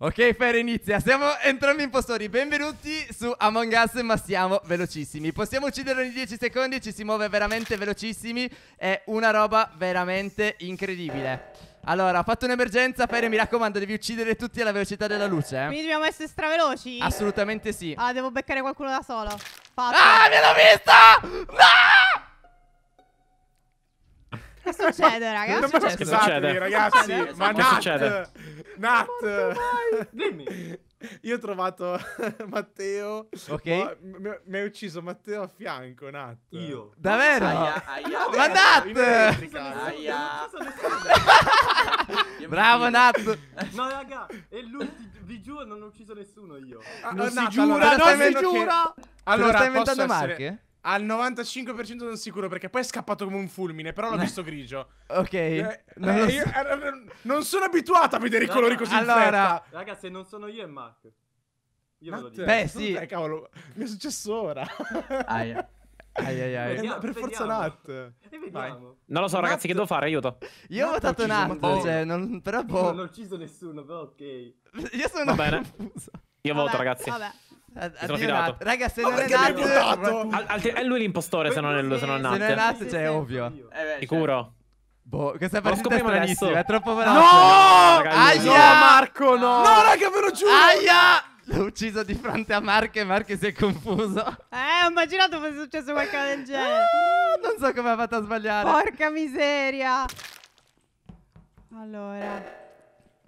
Ok, Fer inizia. Siamo entrambi impostori. Benvenuti su Among Us, ma siamo velocissimi. Possiamo ucciderlo ogni 10 secondi, ci si muove veramente velocissimi. È una roba veramente incredibile. Allora, ho fatto un'emergenza, Fer, mi raccomando, devi uccidere tutti alla velocità della luce. Eh. Quindi dobbiamo essere straveloci? Assolutamente sì. Ah, devo beccare qualcuno da solo. Fatto. Ah, mi hanno vista! No! Che succede, ragazzi? Che succede? Scusatemi, ragazzi, ma Nat, succede? Nat, dimmi. Io ho trovato Matteo. Ok. Mi ha ucciso Matteo a fianco, Nat. Io. Davvero? Aia, aia, ma Nat! Bravo Nat! No, raga, e lui, vi giuro, non ho ucciso nessuno io. Ah, non, non oh, si Nat, giura, allora, non si giura! Che... Allora, stai inventando essere... marche? Al 95% sono sicuro perché poi è scappato come un fulmine, però l'ho visto grigio. ok. Eh, non, eh, so. io, eh, non, sono abituato a vedere i colori così allora... Raga, se non sono io è Mark. Io Matt, ve lo dico. Beh, sì. Te, cavolo, mi è successo ora. Aia. Ai ai ai. Vediamo, per forza Nat. E eh, vediamo. Non lo so, ragazzi, Nat... che devo fare? Aiuto. Io Nat ho votato Nat, boh. cioè, non, però boh. Non ho ucciso nessuno, però ok. Io sono Va bene. Confuso. Io vabbè, voto, ragazzi. Vabbè. Addio Raga, se non è nato... Al, altri, è lui l'impostore se non è, se non è nato. Se non è nato, cioè, è ovvio. Sicuro? Eh, certo. Boh, questa partita è stranissima, è troppo veloce. No! Aia! Marco, no! No, raga, ve lo giuro! Aia! L'ho ucciso di fronte a Marco e Marco si è confuso. Eh, ho immaginato fosse successo qualcosa del ah, genere. Ah, non so come ha fatto a sbagliare. Porca miseria. Allora.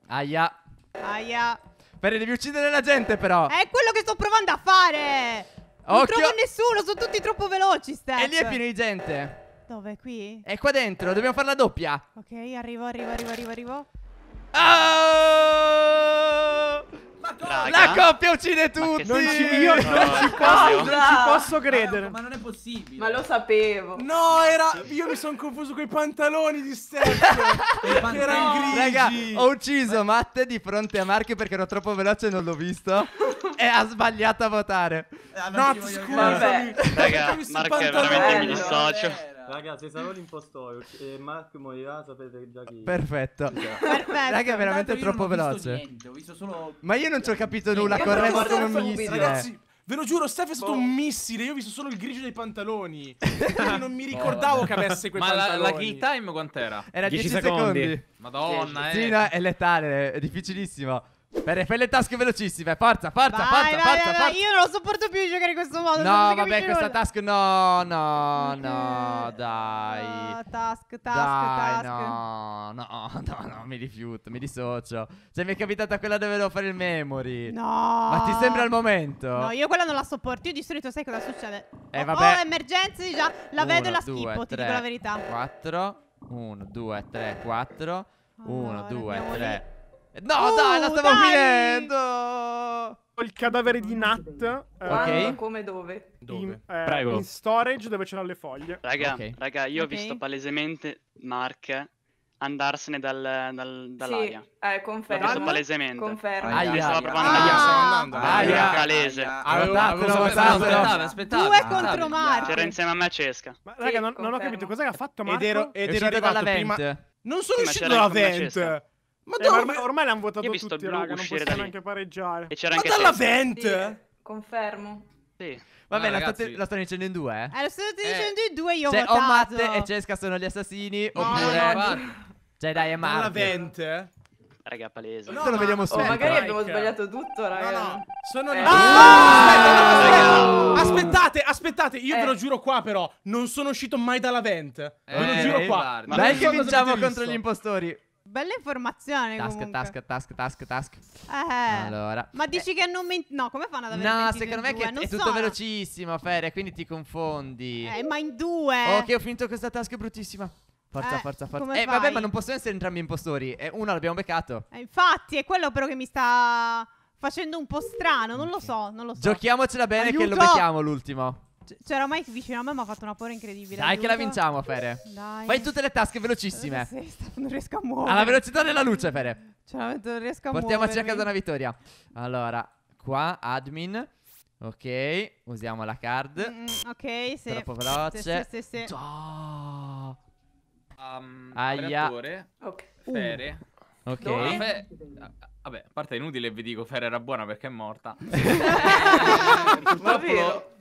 Aia. Aia. Per devi uccidere la gente, però. È quello che sto provando a fare. Non trovo nessuno, sono tutti troppo veloci, Steph. E lì è pieno di gente. Dove? Qui? È qua dentro, dobbiamo fare la doppia. Ok, arrivo, arrivo, arrivo, arrivo. Oh! raga. La coppia uccide tutti. Non ci, io no, non, ci posso, non ci posso credere. Ma, ma, non è possibile. Ma lo sapevo. No, era. Io mi sono confuso con i pantaloni di Stefano. Erano grigi. Raga, ho ucciso Matte di fronte a Marchi perché ero troppo veloce e non l'ho visto. e ha sbagliato a votare. Eh, no, scusami. Raga, Marco, è veramente mi dissocio. Eh, Ragazzi, sarò l'impostore e eh, Mark morirà, sapete già chi. Perfetto. Perfetto. Raga, è veramente troppo veloce. Niente, solo... Ma io non ci ho capito nulla, corretto come un missile. Ragazzi, Ve lo giuro, Steph è stato boh. un missile. Io ho visto solo il grigio dei pantaloni. Quindi non mi ricordavo oh, che avesse quei Ma pantaloni. Ma la, la, kill time quant'era? Era 10, 10 secondi. secondi. Madonna, sì, eh. Sì, no, è letale, è difficilissimo. Bene, fai le tasche velocissime. Forza, forza, vai, forza, vai, forza, vai, forza. Io non lo sopporto più giocare in questo modo. No, vabbè, questa nulla. task. No, no, no, dai. No, task, task, dai, task. No, no, no, no, mi rifiuto, mi dissocio. Cioè, mi è capitata quella dove devo fare il memory. No. Ma ti sembra il momento? No, io quella non la sopporto. Io di solito sai cosa succede. Eh, vabbè. Oh, emergenze già. La Uno, vedo e la due, schippo, tre, ti dico la verità. 4, 1, 2, 3, 4. 1, 2, 3. No, oh, dai, la stavo dai! finendo! Il cadavere di Nat. Quando, eh, come, dove? dove? In, eh, Prego. in storage dove c'erano le foglie. Raga, okay. raga io okay. ho visto palesemente Mark andarsene dal, dal, dall'aria. Sì, eh, confermo. L'ho visto palesemente. Confermo. Aia, stava provando aia, stavo Aia, calese. Aspettava, aspettava. Due contro Mark. C'era insieme a me Cesca. Ma raga, non, ho capito cos'è che ha fatto Marco. Ed ero, ed ero arrivato prima... Non sono uscito dalla vent. Eh, ormai, ormai l'hanno votato Io tutti, blu raga, non possiamo lì. neanche pareggiare. E c'era Ma anche dalla vent! Sì, confermo. Sì. Vabbè, No, la, state, la stanno dicendo in due, eh? Allora, eh, se state Eh. dicendo i due, io ho Cioè, o Matt e Cesca sono gli assassini, No, oppure... no, Cioè, dai, è Dalla Matte. vent? Raga, palese. No, lo vediamo Oh, magari abbiamo sbagliato tutto, No, raga. no, sono... Eh. Ah! Aspettate, aspettate, io Eh. ve lo eh. giuro qua però, non sono uscito mai dalla vent. Ve lo Eh, giuro qua. Dai che vinciamo contro gli impostori. Bella informazione task, comunque. Task, task, task, task. Eh. Allora. Ma dici eh. che non mi... No, come fanno ad avere No, secondo me che è tutto sono. velocissimo, Feria, quindi ti confondi. Eh, ma in due. Ok, ho finito questa task bruttissima. Forza, eh, forza, forza. Eh, fai? vabbè, ma non possono essere entrambi impostori. Eh, uno l'abbiamo beccato. Eh, infatti, è quello però che mi sta facendo un po' strano. Non lo so, non lo so. Giochiamocela bene Aiuto! che lo becchiamo l'ultimo. C'era cioè, Mike vicino a me, ma ha fatto una paura incredibile. Dai, che la vinciamo, Fere. Dai. Fai tutte le tasche velocissime. Sì, non riesco a muovere. Alla velocità della luce, Fere. Cioè, non riesco a Portiamoci muovermi. a casa una vittoria. Allora, qua, admin. Ok, usiamo la card. Mm, mm ok, sì. Troppo veloce. Sì, sì, sì. Oh. Um, Aia. Ok. Fere. Uh. Ok. fe vabbè, a parte inutile vi dico, Fere era buona perché è morta. Ma vero.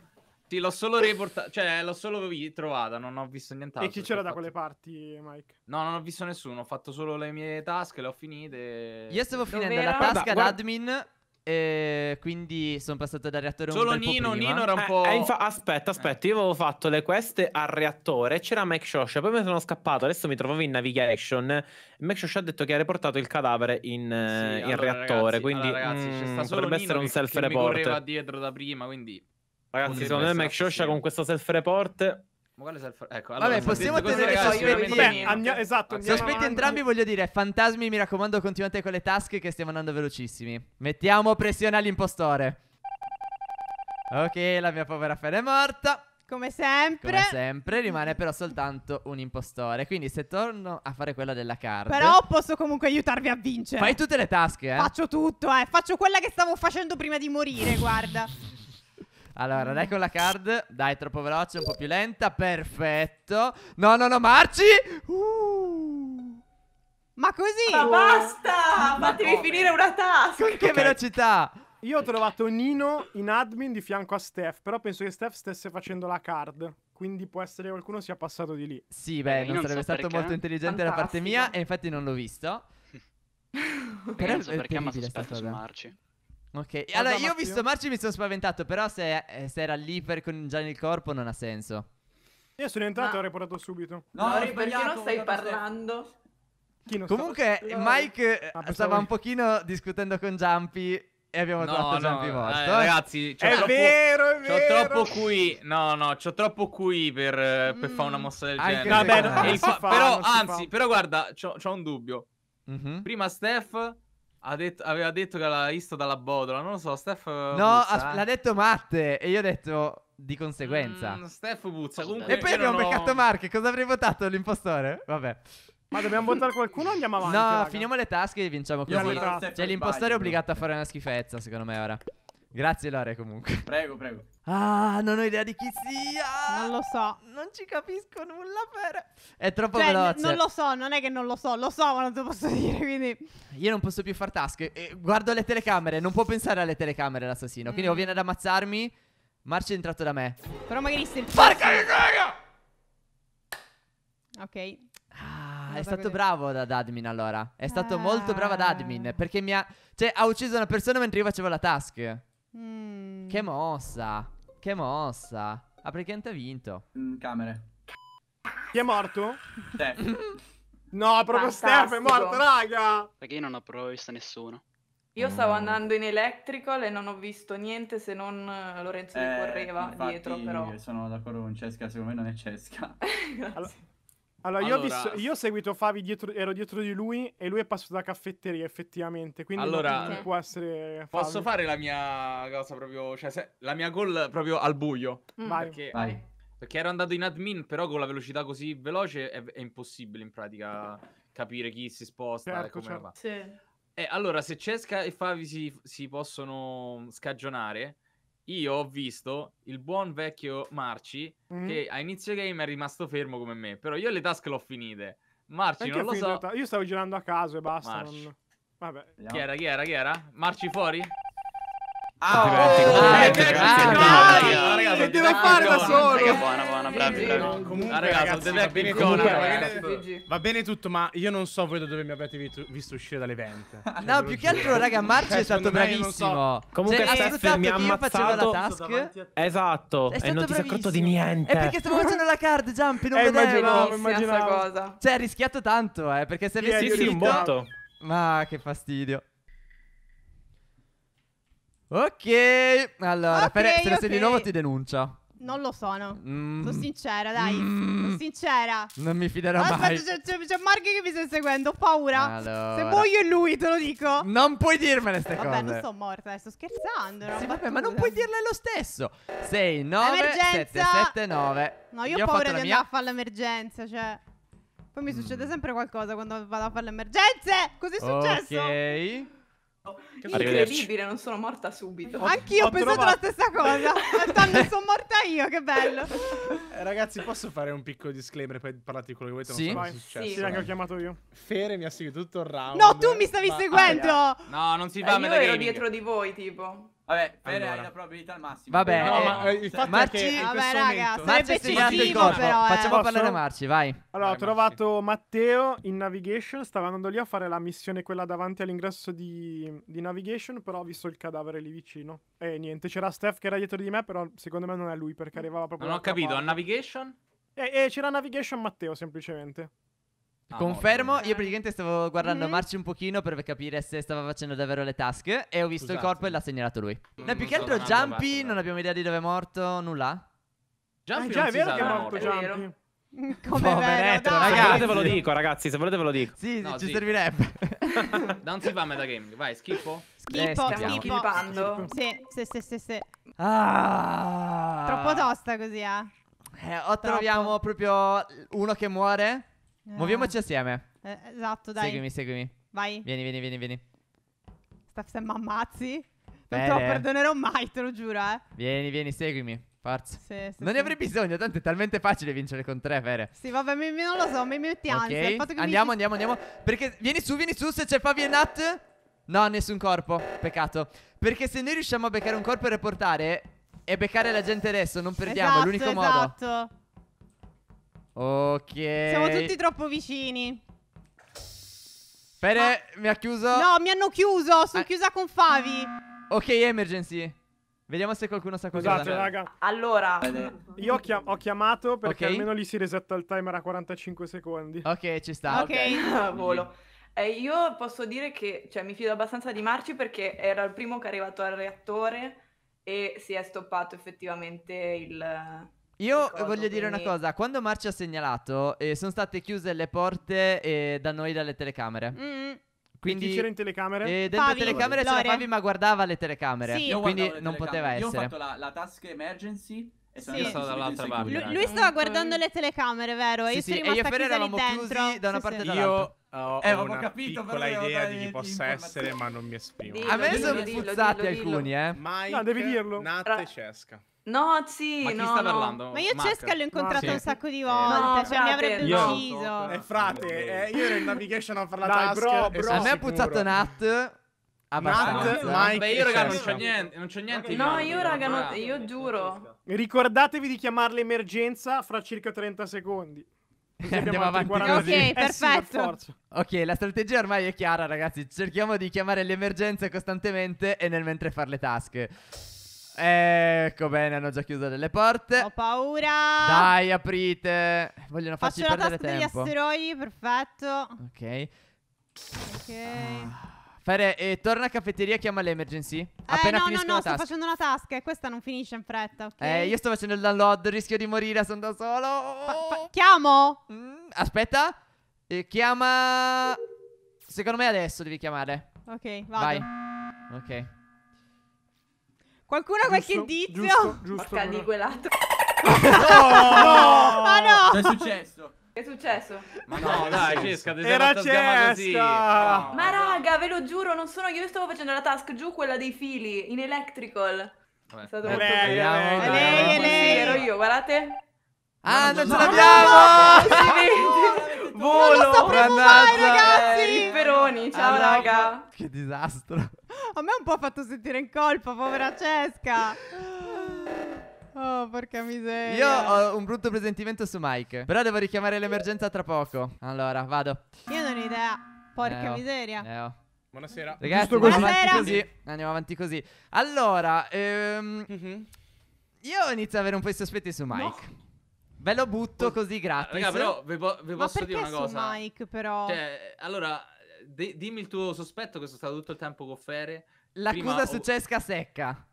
Sì, l'ho solo riportata, cioè l'ho solo vi- trovata, non ho visto nient'altro. E chi cioè, c'era da fatto... quelle parti, Mike? No, non ho visto nessuno, ho fatto solo le mie tasche, le ho finite. Io stavo finendo Dov'era? la tasca ad admin, guarda... quindi sono passato dal reattore solo un Nino, Nino era un eh, po'... Eh, infa- aspetta, aspetta, eh. io avevo fatto le queste al reattore, c'era Mike Shosh, poi mi sono scappato, adesso mi trovavo in navigation, Mike Shosh ha detto che ha riportato il cadavere in, sì, eh, in allora, reattore, ragazzi, quindi allora, ragazzi, mh, mm, potrebbe essere un self-report. Mi correva dietro da prima, quindi... Ragazzi, secondo me Mike Shosha sì. con questo self-report Ma quale Self... Ecco, allora, Vabbè, possiamo tenere ragazzi, sospetti. Vabbè, esatto, andiamo sospetti entrambi, voglio dire, fantasmi, mi raccomando, continuate con le tasche che stiamo andando velocissimi. Mettiamo pressione all'impostore. Ok, la mia povera Fede è morta. Come sempre. Come sempre, rimane però soltanto un impostore. Quindi se torno a fare quella della carta. Però posso comunque aiutarvi a vincere. Fai tutte le tasche, eh. Faccio tutto, eh. Faccio quella che stavo facendo prima di morire, guarda. Allora, dai mm. con la card. Dai, troppo veloce, un po' più lenta. Perfetto. No, no, no, marci. Uh. Ma così? Ma basta! Ma devi come? finire una tasca. Con che okay. velocità? Io ho trovato Nino in admin di fianco a Steph, però penso che Steph stesse facendo la card. Quindi può essere che qualcuno sia passato di lì. Sì, beh, eh, non, non sarebbe so stato perché. molto intelligente Fantastico. da parte mia e infatti non l'ho visto. però non so perché ha fatto su Marci. Ok, allora io ho visto Marci e mi sono spaventato, però se, se era lì per con già nel corpo non ha senso. Io sono entrato Ma- e ho riportato subito. No, No, perché non stai parlando? Chi non Comunque Mike Ah, eh, stava un pochino discutendo con Jumpy e abbiamo trovato Jumpy vostro. eh, eh. ragazzi, c'ho È troppo, vero, è c'ho vero. troppo qui. No, no, c'ho troppo qui per, eh, per fare una mm. mossa del genere. Vabbè, non- si fa, però, non si anzi, fa. però guarda, c'ho, c'ho un dubbio. Mhm. Prima Steph, detto, aveva detto che l'ha visto dalla bodola. non lo so, Steph... No, as- eh. l'ha detto Matte e io ho detto di conseguenza. Mm, Steph puzza, comunque... E poi abbiamo ho... beccato Mark, cosa avrei votato l'impostore? Vabbè. Ma dobbiamo votare qualcuno andiamo avanti? No, raga? finiamo le tasche e vinciamo così. Cioè, l'impostore è obbligato a fare una schifezza, secondo me, ora. Grazie Lore comunque. Prego, prego. Ah, non ho idea di chi sia. Non lo so. Non ci capisco nulla per... È troppo cioè, veloce. N- non lo so, non è che non lo so, lo so, ma non te lo posso dire, quindi... Io non posso più far task. Eh, guardo le telecamere, non può pensare alle telecamere l'assassino. Mm. Quindi o mm. viene ad ammazzarmi, Marcia è entrato da me. Però magari se... Porca miseria! Ok. Ah, è stato bravo ad admin allora. È stato ah. molto bravo ad ah. admin perché mi ha... Cioè, ha ucciso una persona mentre io facevo la task. Mm. Che mossa. Che mossa. Ah, praticamente ha vinto. Mm, camere. Chi è morto? Te. no, proprio Steph è morto, raga. Perché io non ho proprio visto nessuno. Io stavo mm. andando in electrical e non ho visto niente se non eh, Lorenzo eh, che correva dietro però. sono d'accordo con Cesca, secondo me non è Cesca. allora, allora, allora... Io, visto, io, ho seguito Favi, dietro, ero dietro di lui e lui è passato da caffetteria effettivamente, quindi allora, non può essere Favi. Posso fare la mia cosa proprio, cioè se, la mia call proprio al buio? Mm. Vai. Perché, Vai. perché ero andato in admin, però con la velocità così veloce è, è impossibile in pratica capire chi si sposta certo, e come certo. va. Sì. Eh, allora, se Cesca e Favi si, si possono scagionare io ho visto il buon vecchio Marci mm-hmm. che a inizio game è rimasto fermo come me, però io le task l'ho finite. Marci Anche non lo so. Io stavo girando a caso e basta. Non... Vabbè. Chi era, chi era, chi era? Marci fuori? Ah, oh, oh, eh, grazie, grazie, grazie, sai fare da solo. Che buona, buona, bravi, bravi. Comunque, ah, ragazzi, va bene, comunque, va bene tutto, ma io non so voi da dove mi avete visto uscire dall'evento. No, più che altro, raga, Marcio è cioè, stato bravissimo. Comunque, cioè, Steph mi ha ammazzato. Esatto, e non ti sei accorto di niente. È perché stavo facendo la card jump non eh, vedevo. Immaginavo, immaginavo. Cosa. Cioè, ha rischiato tanto, eh, perché se avessi sì, sì, un botto. Ma che fastidio. Ok, allora, Ok, Fere, se la di nuovo ti denuncia. Non lo sono. Mm. Sono sincera, dai. Mm. Sono sincera. Non mi fiderò mai. Aspetta, c'è, c'è, che mi sta seguendo. Ho paura. Allora. Se muoio è lui, te lo dico. Non puoi dirmele ste Vabbè, cose. non sono morta, eh, sto scherzando. Sì, vabbè, ma non puoi dirle lo stesso. 6, 9, 7, 7, 9. No, io ho paura di andare a fare l'emergenza, cioè. Poi mi mm. succede sempre qualcosa quando vado a fare le emergenze. Cos'è successo? Ok. Incredibile, non sono morta subito. Anch'io ho, ho pensato trovato... la stessa cosa. Tanto sono morta io, che bello. Eh, ragazzi, posso fare un piccolo disclaimer? Poi parlate di quello che volete. Sì, non so successo. Sì, anche ho chiamato io. Fere mi ha seguito tutto il round. No, tu mi stavi ma... seguendo. Ah, yeah. No, non si va. Eh, io ero gaming. dietro di voi, tipo. Vabbè, Fede allora. hai la probabilità al massimo. Vabbè, no, eh, ma, eh, il fatto Marci... è che vabbè, raga, Marci è segnato il Però, eh. Facciamo Posso? parlare Marci, vai. Allora, vai, ho trovato Matteo in navigation, stava andando lì a fare la missione quella davanti all'ingresso di, di navigation, però ho visto il cadavere lì vicino. E eh, niente, c'era Steph che era dietro di me, però secondo me non è lui perché arrivava proprio... Non ho capito, parte. a navigation? E, e c'era navigation Matteo semplicemente. Ah, Confermo, io praticamente stavo guardando mm-hmm. Marci un pochino per capire se stava facendo davvero le task e ho visto Scusate. il corpo e l'ha segnalato lui. No, più che altro Jumpy, non abbiamo idea di dove è morto, nulla. Jumpy, ah, è vero che è morto Jumpy. Come Poveretto, vero, ragazzi. Se volete ve lo dico, ragazzi, se volete ve lo dico. Sì, no, ci sì. servirebbe. non si fa metagame, vai, schifo. Schifo, eh, schifo. Sì, sì, sì, sì, sì. Ah. Troppo tosta così, eh. eh o troviamo proprio uno che muore eh. Muoviamoci assieme. Eh, esatto, dai. Seguimi, seguimi. Vai. Vieni, vieni, vieni, vieni. se mi ammazzi. Non te lo perdonerò mai, te lo giuro, eh. Vieni, vieni, seguimi. Forza. Sì, sì, non ne avrei bisogno, tanto è talmente facile vincere con tre, Fere. Sì, vabbè, mi, mi non lo so, mi metti ansia. Okay. Andiamo, mi... andiamo, andiamo. Perché vieni su, vieni su, se c'è Fabio e Nat. No, nessun corpo. Peccato. Perché se noi riusciamo a beccare un corpo e reportare e beccare la gente adesso, non perdiamo. Esatto, l'unico esatto. modo. Esatto. Ok. Siamo tutti troppo vicini. Fede, ah. mi ha chiuso. No, mi hanno chiuso. Sono ah. chiusa con Favi. Ok, emergency. Vediamo se qualcuno sa cosa. Scusate, raga. Allora, io ho, chiam ho chiamato perché okay. almeno lì si resetta il timer a 45 secondi. Ok, ci sta. Ok, okay. volo. Eh, io posso dire che cioè, mi fido abbastanza di Marci perché era il primo che è arrivato al reattore e si è stoppato effettivamente il io voglio dire una cosa, quando Marcia ha segnalato eh, sono state chiuse le porte eh, da noi dalle telecamere. Mm. Quindi e chi c'era in telecamere? Eh, dentro Favi, telecamere c'era Favi ma guardava le telecamere, sì. quindi le non telecamere. poteva essere. Io ho fatto la, la task emergency e sono sì. dall'altra parte. Lui, lui stava guardando le telecamere, vero? Sì, io sì, e io e Ferre eravamo chiusi da una parte e dall'altra. Io... Ho, eh, eh, ho una capito, piccola idea di chi possa essere, ma non mi esprimo. Dillo, a me dillo, sono puzzati alcuni, eh. Mike, no, devi dirlo. Nat e Cesca. No, sì, ma chi no, sta no. parlando? Ma io Mark. Cesca l'ho incontrato no, un sacco di eh. volte, no, cioè mi avrebbe io ucciso. Eh, eh frate, eh, io ero in navigation ho parlato Dai, bro, eh, bro, A me ha puzzato Nat. Abbastanza. Nat, Mike Beh, io raga non c'ho niente, non c'ho niente. No, mano, io raga, non, io giuro. Ricordatevi di chiamarle emergenza fra circa 30 secondi. Andiamo avanti. avanti. Ok, perfetto. Eh sì, per ok, la strategia ormai è chiara, ragazzi. Cerchiamo di chiamare le emergenze costantemente e nel mentre fare le tasche. Ecco bene, hanno già chiuso delle porte. Ho paura. Dai, aprite. Vogliono farci Faccio perdere tempo. Faccio la tasca degli asteroidi, perfetto. Ok. Ok. Ah. Fare, eh, torna a caffetteria, chiama l'emergency. Eh, Appena no, no, no, sto facendo una tasca e eh, questa non finisce in fretta. ok? Eh, io sto facendo il download, rischio di morire, sono da solo. Pa chiamo? Mm, aspetta. Eh, chiama... Secondo me adesso devi chiamare. Ok, vado. Vai. Ok. Qualcuno ha qualche giusto, indizio? Giusto, giusto. di Caligulato. no! Ma no! è successo? Che è successo? Ma no, dai, Cesca, te Era Cesca! No. Ma raga, ve lo giuro, non sono io, io stavo facendo la task giù, quella dei fili, in electrical. Vabbè. È stato bello. lei, è lei, è lei, è Ero io, guardate. Ah, non, non ce l'abbiamo! No, no, no, no, no, no, no, no, Ciao, ciao allora, raga. Che disastro. A me un po' ha fatto sentire in colpa, povera eh. Cesca. Oh, porca miseria. Io ho un brutto presentimento su Mike. Però devo richiamare l'emergenza tra poco. Allora, vado. Io non ho idea. Porca eh oh, miseria. Eh oh. Buonasera. Ragazzi, Buonasera. andiamo avanti così. Andiamo avanti così. Allora, ehm, mm-hmm. io inizio ad avere un po' i sospetti su Mike. No. Ve lo butto oh. così gratis. Raga, però vi, po- vi posso dire una cosa. su Mike, però. Cioè, allora, di, dimmi il tuo sospetto che sono stato tutto il tempo con Fere. L'accusa su Cesca secca.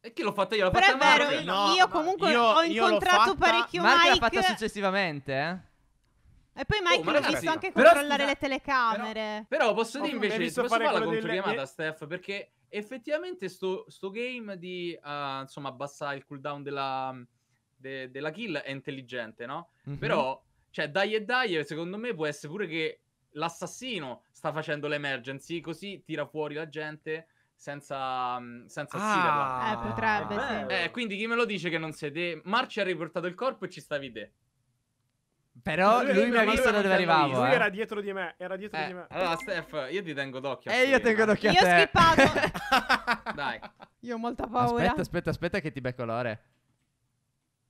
E che l'ho fatta io? L'ho Però fatta è vero, no, io comunque io, ho incontrato parecchio Marco Mike. Marco l'ha fatta successivamente, eh? E poi Mike oh, l'ho ragazzi, visto anche però, controllare scusa, le telecamere. Però, però posso oh, dire invece, posso fare la controchiamata, delle... Steph, perché effettivamente sto, sto game di, uh, insomma, abbassare il cooldown della, de, della kill è intelligente, no? Mm-hmm. Però, cioè, dai e dai, secondo me può essere pure che l'assassino sta facendo l'emergency, così tira fuori la gente senza, mm, senza ah, eh, ah, potrebbe, sì. eh, quindi chi me lo dice che non siete... Marci ha riportato il corpo e ci stavi te. Però lui, eh, lui mi ha visto da dove arrivavo. Eh. Lui eh. era dietro di me. Era dietro eh, di me. Eh, allora, Steph, io ti tengo d'occhio. E io tengo d'occhio a te. Io ho skippato. Dai. Io ho molta paura. Aspetta, aspetta, aspetta, che ti becco Lore.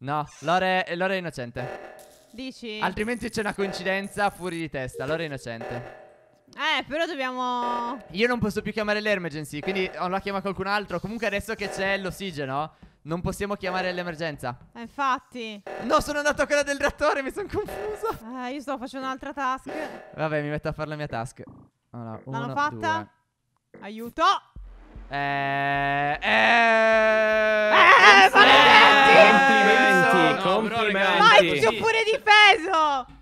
No, Lore, Lore è innocente. Dici? Altrimenti c'è una coincidenza fuori di testa. Allora è innocente. Eh, però dobbiamo. Io non posso più chiamare l'emergency, quindi o la chiama qualcun altro. Comunque adesso che c'è l'ossigeno, non possiamo chiamare l'emergenza. Eh, infatti. No, sono andato a quella del reattore, mi sono confuso. Eh, io sto facendo un'altra task. Vabbè, mi metto a fare la mia task. Allora, L'hanno fatta? Due. Aiuto! Eh, eh, eh, eh, complimenti, complimenti. Vai, ti ho pure difeso.